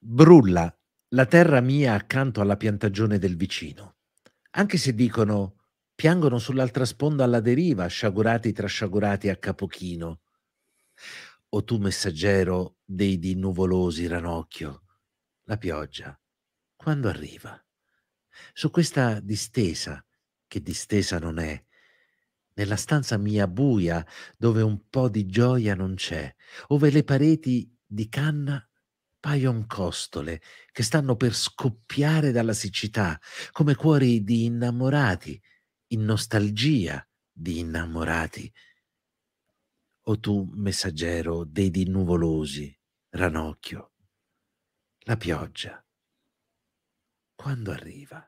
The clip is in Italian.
Brulla la terra mia accanto alla piantagione del vicino. Anche se dicono piangono sull'altra sponda alla deriva, sciagurati tra sciagurati a capochino. O tu messaggero dei di nuvolosi ranocchio, la pioggia, quando arriva? Su questa distesa, che distesa non è, nella stanza mia buia, dove un po' di gioia non c'è, ove le pareti di canna Paion costole che stanno per scoppiare dalla siccità, come cuori di innamorati, in nostalgia di innamorati. O tu, messaggero dei dinuvolosi, ranocchio, la pioggia, quando arriva?